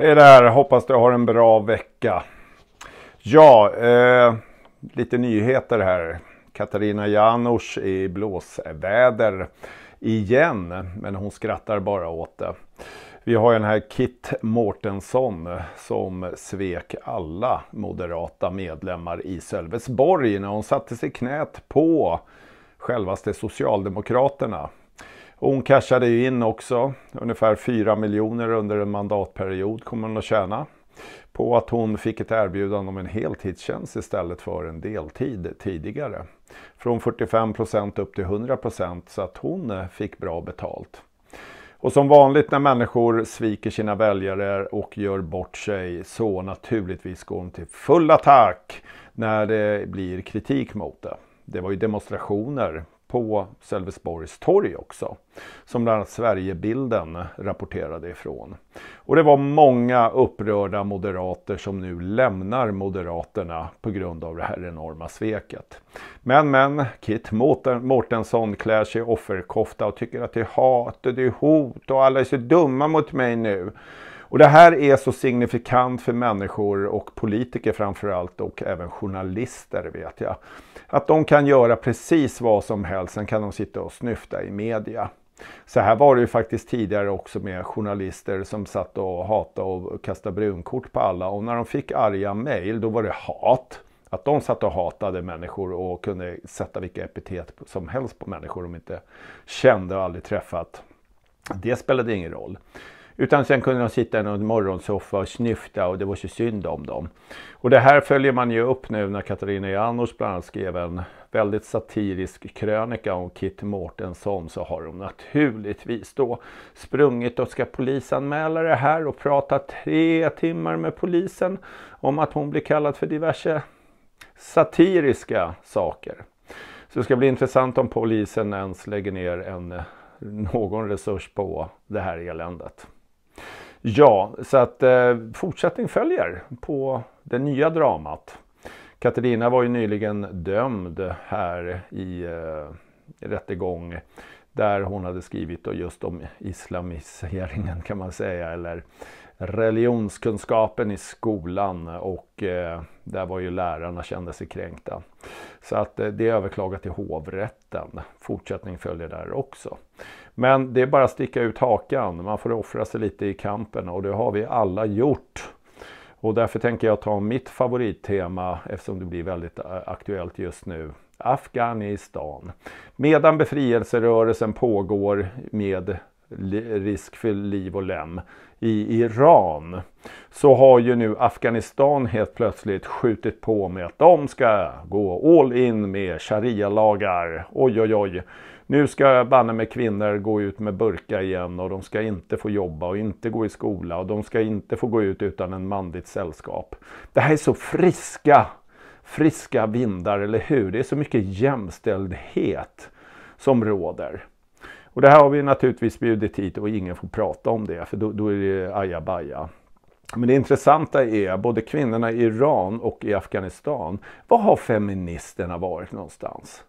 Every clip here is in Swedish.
Hej där, hoppas du har en bra vecka. Ja, eh, lite nyheter här. Katarina Janouch i blåsväder igen, men hon skrattar bara åt det. Vi har den här Kit Mårtensson som svek alla moderata medlemmar i Sölvesborg när hon satte sig knät på självaste Socialdemokraterna hon cashade ju in också. Ungefär 4 miljoner under en mandatperiod kommer hon att tjäna. På att hon fick ett erbjudande om en heltidstjänst istället för en deltid tidigare. Från 45 procent upp till 100 procent så att hon eh, fick bra betalt. Och som vanligt när människor sviker sina väljare och gör bort sig så naturligtvis går de till full attack när det blir kritik mot det. Det var ju demonstrationer på Sölvesborgs torg också. Som bland annat Sverigebilden rapporterade ifrån. Och det var många upprörda moderater som nu lämnar Moderaterna på grund av det här enorma sveket. Men men, Kit Mårtensson klär sig i offerkofta och tycker att det är hat och det är hot och alla är så dumma mot mig nu. Och det här är så signifikant för människor och politiker framförallt och även journalister vet jag. Att de kan göra precis vad som helst, sen kan de sitta och snyfta i media. Så här var det ju faktiskt tidigare också med journalister som satt och hatade och kastade brunkort på alla och när de fick arga mejl då var det hat. Att de satt och hatade människor och kunde sätta vilka epitet som helst på människor de inte kände och aldrig träffat. Det spelade ingen roll. Utan sen kunde de sitta i någon morgonsoffa och snyfta och det var så synd om dem. Och det här följer man ju upp nu när Katarina Janouch bland annat skrev en väldigt satirisk krönika om Kit Mårtensson så har de naturligtvis då sprungit och ska polisanmäla det här och prata tre timmar med polisen om att hon blir kallad för diverse satiriska saker. Så det ska bli intressant om polisen ens lägger ner en, någon resurs på det här eländet. Ja, så att eh, fortsättning följer på det nya dramat. Katarina var ju nyligen dömd här i eh, rättegång där hon hade skrivit då just om islamiseringen kan man säga eller religionskunskapen i skolan och eh, där var ju lärarna kände sig kränkta. Så att eh, det är överklagat till hovrätten. Fortsättning följer där också. Men det är bara att sticka ut hakan. Man får offra sig lite i kampen och det har vi alla gjort. Och därför tänker jag ta mitt favorittema eftersom det blir väldigt eh, aktuellt just nu. Afghanistan. Medan befrielserörelsen pågår med risk för liv och lem i Iran så har ju nu Afghanistan helt plötsligt skjutit på med att de ska gå all in med sharia-lagar. Oj, oj, oj. Nu ska banne med kvinnor gå ut med burka igen och de ska inte få jobba och inte gå i skola och de ska inte få gå ut utan en manligt sällskap. Det här är så friska, friska vindar, eller hur? Det är så mycket jämställdhet som råder. Och det här har vi naturligtvis bjudit hit och ingen får prata om det för då, då är det ajabaja. Men det intressanta är både kvinnorna i Iran och i Afghanistan. Var har feministerna varit någonstans?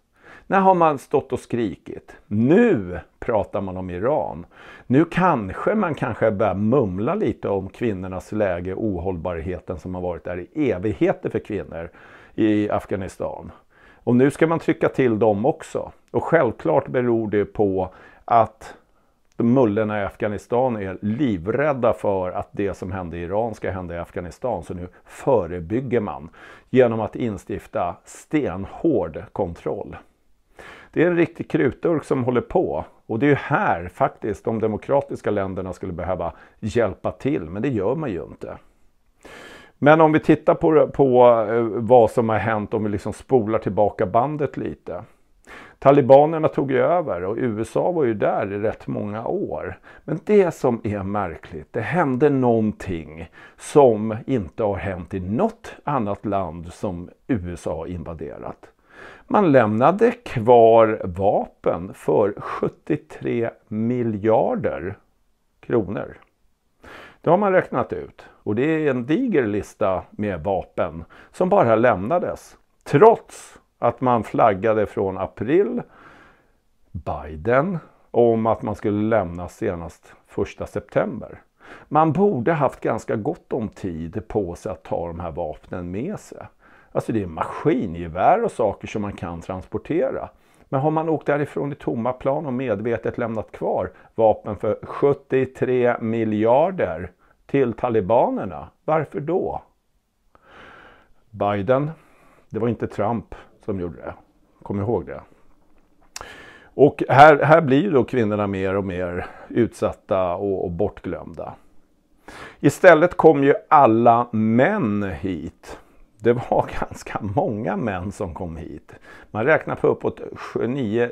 När har man stått och skrikit? Nu pratar man om Iran. Nu kanske man kanske börjar mumla lite om kvinnornas läge, ohållbarheten som har varit där i evigheter för kvinnor i Afghanistan. Och nu ska man trycka till dem också. Och självklart beror det på att mullorna i Afghanistan är livrädda för att det som hände i Iran ska hända i Afghanistan. Så nu förebygger man genom att instifta stenhård kontroll. Det är en riktig krutdurk som håller på. Och det är här faktiskt de demokratiska länderna skulle behöva hjälpa till. Men det gör man ju inte. Men om vi tittar på, på eh, vad som har hänt, om vi liksom spolar tillbaka bandet lite. Talibanerna tog ju över och USA var ju där i rätt många år. Men det som är märkligt, det hände någonting som inte har hänt i något annat land som USA invaderat. Man lämnade kvar vapen för 73 miljarder kronor. Det har man räknat ut och det är en diger lista med vapen som bara lämnades. Trots att man flaggade från april, Biden, om att man skulle lämna senast 1 september. Man borde haft ganska gott om tid på sig att ta de här vapnen med sig. Alltså det är maskingevär och saker som man kan transportera. Men har man åkt därifrån i tomma plan och medvetet lämnat kvar vapen för 73 miljarder till talibanerna, varför då? Biden, det var inte Trump som gjorde det. Kom ihåg det. Och här, här blir ju då kvinnorna mer och mer utsatta och, och bortglömda. Istället kom ju alla män hit. Det var ganska många män som kom hit. Man räknar på uppåt 9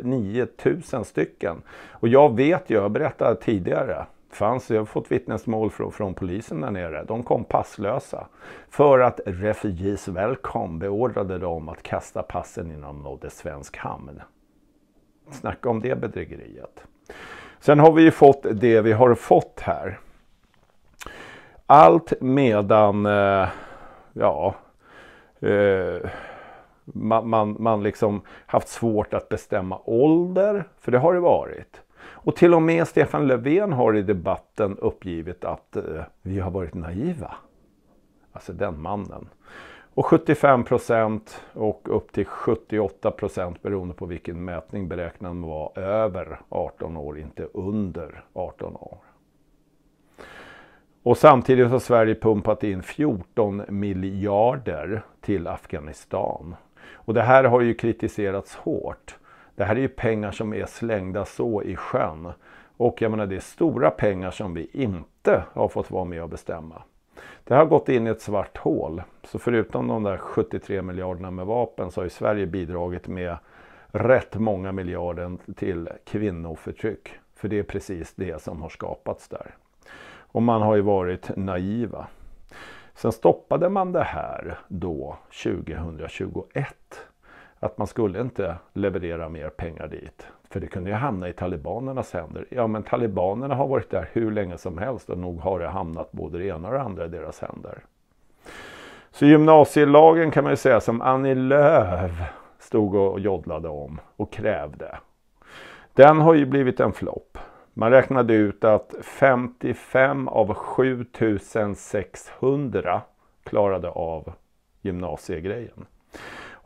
000 stycken. Och jag vet ju, jag berättade tidigare, fanns, jag har fått vittnesmål från, från polisen där nere, de kom passlösa. För att Refugees Welcome beordrade dem att kasta passen innan de nådde svensk hamn. Snacka om det bedrägeriet. Sen har vi ju fått det vi har fått här. Allt medan, eh, ja, eh, man, man, man liksom haft svårt att bestämma ålder, för det har det varit. Och till och med Stefan Löfven har i debatten uppgivit att eh, vi har varit naiva. Alltså den mannen. Och 75 procent och upp till 78 procent beroende på vilken mätning beräknad var över 18 år, inte under 18 år. Och samtidigt har Sverige pumpat in 14 miljarder till Afghanistan. Och det här har ju kritiserats hårt. Det här är ju pengar som är slängda så i sjön. Och jag menar, det är stora pengar som vi inte har fått vara med och bestämma. Det har gått in i ett svart hål. Så förutom de där 73 miljarderna med vapen så har ju Sverige bidragit med rätt många miljarder till kvinnoförtryck. För det är precis det som har skapats där. Och man har ju varit naiva. Sen stoppade man det här då 2021 att man skulle inte leverera mer pengar dit. För det kunde ju hamna i talibanernas händer. Ja, men talibanerna har varit där hur länge som helst och nog har det hamnat både det ena och det andra i deras händer. Så gymnasielagen kan man ju säga som Annie Lööf stod och joddlade om och krävde. Den har ju blivit en flopp. Man räknade ut att 55 av 7600 klarade av gymnasiegrejen.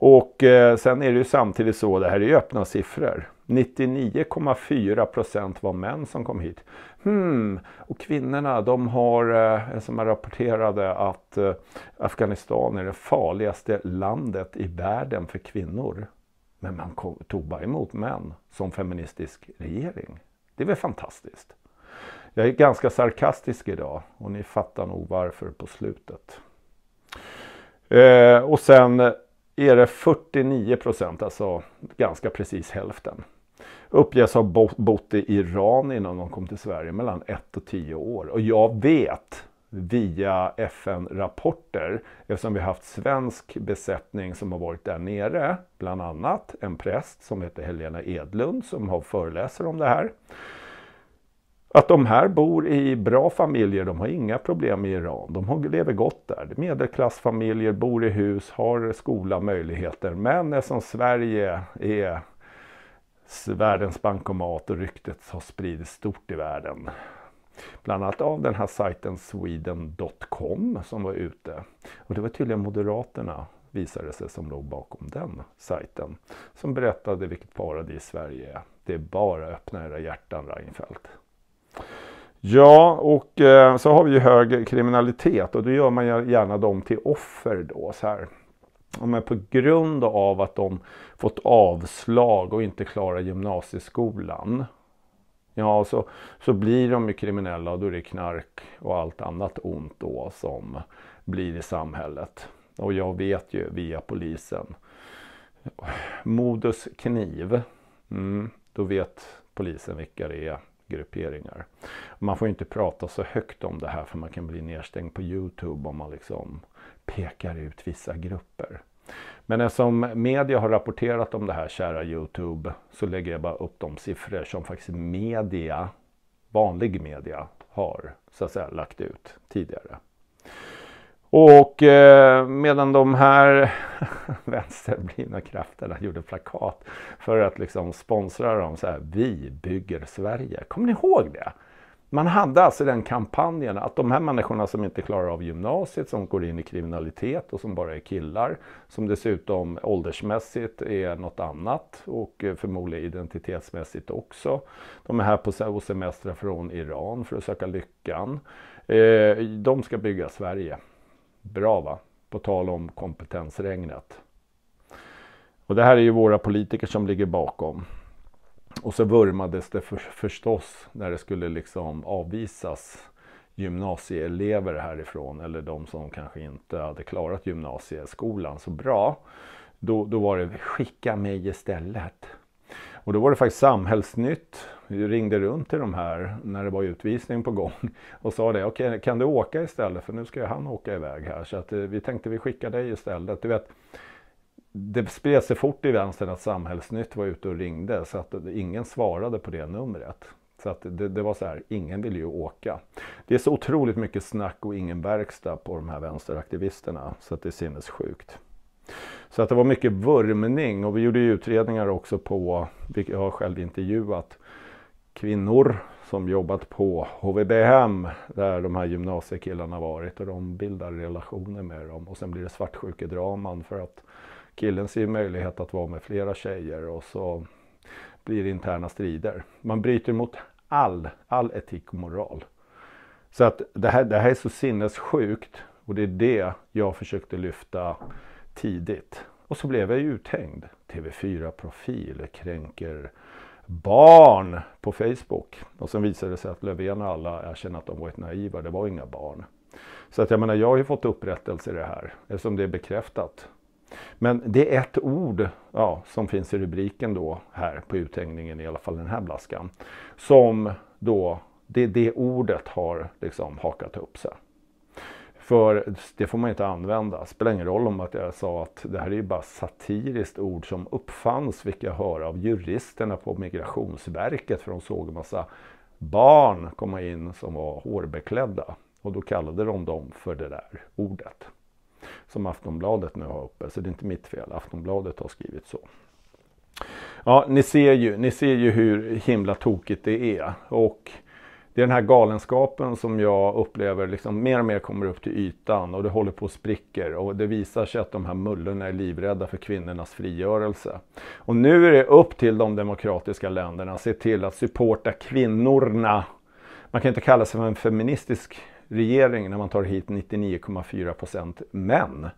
Och eh, sen är det ju samtidigt så, det här är ju öppna siffror. 99,4 procent var män som kom hit. Hmm. Och kvinnorna, de har, eh, som är rapporterade, att eh, Afghanistan är det farligaste landet i världen för kvinnor. Men man tog bara emot män som feministisk regering. Det är väl fantastiskt? Jag är ganska sarkastisk idag och ni fattar nog varför på slutet. Eh, och sen är det 49 procent, alltså ganska precis hälften. Uppges ha bott i Iran innan de kom till Sverige, mellan 1 och 10 år. Och jag vet via FN-rapporter, eftersom vi haft svensk besättning som har varit där nere, bland annat en präst som heter Helena Edlund som har föreläser om det här. Att de här bor i bra familjer, de har inga problem i Iran. De lever gott där. Medelklassfamiljer, bor i hus, har skola, möjligheter. Men eftersom Sverige är världens bankomat och ryktet har spridits stort i världen. Bland annat av den här sajten sweden.com som var ute. Och det var tydligen Moderaterna visade sig som låg bakom den sajten. Som berättade vilket paradis Sverige är. Det är bara att öppna era hjärtan Reinfeldt. Ja, och eh, så har vi ju hög kriminalitet och då gör man gärna dem till offer då så här. Men på grund av att de fått avslag och inte klarar gymnasieskolan. Ja, så, så blir de ju kriminella och då är det knark och allt annat ont då som blir i samhället. Och jag vet ju via polisen. Modus kniv. Mm, då vet polisen vilka det är grupperingar. Man får inte prata så högt om det här för man kan bli nedstängd på Youtube om man liksom pekar ut vissa grupper. Men eftersom media har rapporterat om det här, kära Youtube, så lägger jag bara upp de siffror som faktiskt media, vanlig media, har så att säga lagt ut tidigare. Och eh, medan de här vänsterblivna krafterna gjorde plakat för att liksom sponsra dem så här, vi bygger Sverige. Kommer ni ihåg det? Man hade alltså den kampanjen att de här människorna som inte klarar av gymnasiet, som går in i kriminalitet och som bara är killar, som dessutom åldersmässigt är något annat och eh, förmodligen identitetsmässigt också. De är här på semester från Iran för att söka lyckan. Eh, de ska bygga Sverige. Bra va? På tal om kompetensregnet. Och det här är ju våra politiker som ligger bakom. Och så vurmades det för, förstås när det skulle liksom avvisas gymnasieelever härifrån eller de som kanske inte hade klarat gymnasieskolan så bra. Då, då var det skicka mig istället. Och då var det faktiskt Samhällsnytt. Vi ringde runt till de här när det var utvisning på gång och sa det, okej kan du åka istället för nu ska ju han åka iväg här så att eh, vi tänkte vi skickar dig istället. Du vet, det spred sig fort i vänstern att Samhällsnytt var ute och ringde så att ingen svarade på det numret. Så att det, det, var så här, ingen vill ju åka. Det är så otroligt mycket snack och ingen verkstad på de här vänsteraktivisterna så att det är sinnessjukt. Så att det var mycket vurmning och vi gjorde utredningar också på, vilket jag har själv intervjuat kvinnor som jobbat på HVB-hem där de här gymnasiekillarna varit och de bildar relationer med dem och sen blir det svartsjukedraman för att killen ser möjlighet att vara med flera tjejer och så blir det interna strider. Man bryter mot all, all etik och moral. Så att det här, det här är så sinnessjukt och det är det jag försökte lyfta tidigt. Och så blev jag uthängd. TV4 Profil kränker barn på Facebook. Och sen visade det sig att Löfven och alla erkänner att de var naiva, det var inga barn. Så att jag menar, jag har ju fått upprättelse i det här eftersom det är bekräftat. Men det är ett ord ja, som finns i rubriken då här på uthängningen, i alla fall den här blaskan, som då, det, det ordet har liksom hakat upp sig. För det får man inte använda. Det spelar ingen roll om att jag sa att det här är ju bara satiriskt ord som uppfanns, fick jag höra av juristerna på Migrationsverket, för de såg en massa barn komma in som var hårbeklädda. Och då kallade de dem för det där ordet. Som Aftonbladet nu har uppe, så det är inte mitt fel. Aftonbladet har skrivit så. Ja, ni ser ju, ni ser ju hur himla tokigt det är. Och det är den här galenskapen som jag upplever liksom mer och mer kommer upp till ytan och det håller på att spricka. och det visar sig att de här mullorna är livrädda för kvinnornas frigörelse. Och nu är det upp till de demokratiska länderna att se till att supporta kvinnorna. Man kan inte kalla sig för en feministisk regering när man tar hit 99,4 procent män.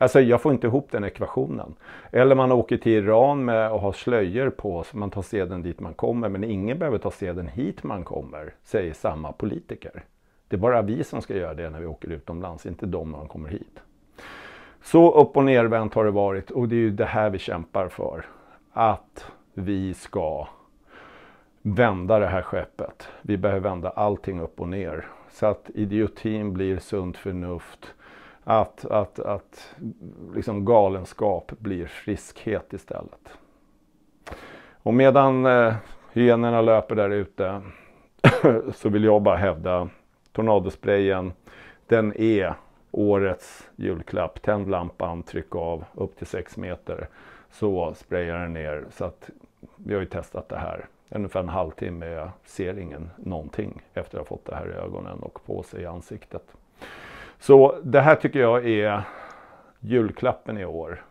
Alltså jag får inte ihop den ekvationen. Eller man åker till Iran med och har slöjor på så man tar seden dit man kommer men ingen behöver ta seden hit man kommer, säger samma politiker. Det är bara vi som ska göra det när vi åker utomlands, inte de när de kommer hit. Så upp och nervänt har det varit och det är ju det här vi kämpar för. Att vi ska vända det här skeppet. Vi behöver vända allting upp och ner. Så att idiotin blir sunt förnuft att, att, att liksom galenskap blir friskhet istället. Och medan eh, hyenorna löper där ute så vill jag bara hävda tornadosprayen, den är årets julklapp. Tänd lampan, tryck av upp till 6 meter så sprayar den ner. Så att vi har ju testat det här. Ungefär en halvtimme, jag ser ingen någonting efter att ha fått det här i ögonen och på sig i ansiktet. Så det här tycker jag är julklappen i år.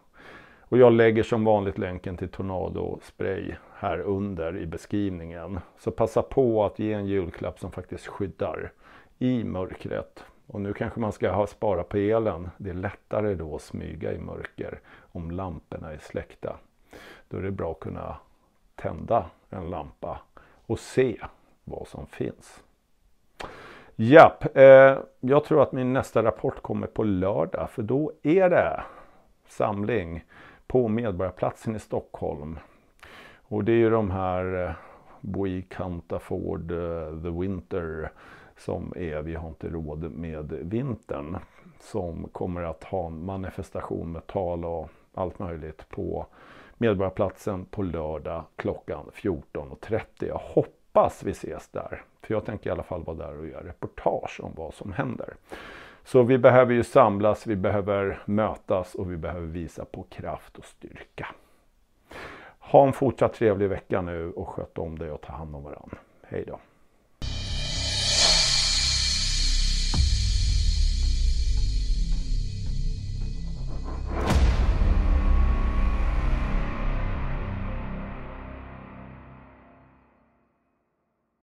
Och jag lägger som vanligt länken till Tornado Spray här under i beskrivningen. Så passa på att ge en julklapp som faktiskt skyddar i mörkret. Och nu kanske man ska ha spara på elen. Det är lättare då att smyga i mörker om lamporna är släckta. Då är det bra att kunna tända en lampa och se vad som finns. Japp, eh, jag tror att min nästa rapport kommer på lördag för då är det samling på Medborgarplatsen i Stockholm. Och det är ju de här We eh, can't afford eh, the winter som är Vi har inte råd med vintern. Som kommer att ha en manifestation med tal och allt möjligt på Medborgarplatsen på lördag klockan 14.30. Jag hoppas hoppas vi ses där. För jag tänker i alla fall vara där och göra reportage om vad som händer. Så vi behöver ju samlas, vi behöver mötas och vi behöver visa på kraft och styrka. Ha en fortsatt trevlig vecka nu och sköt om dig och ta hand om varandra. Hej då!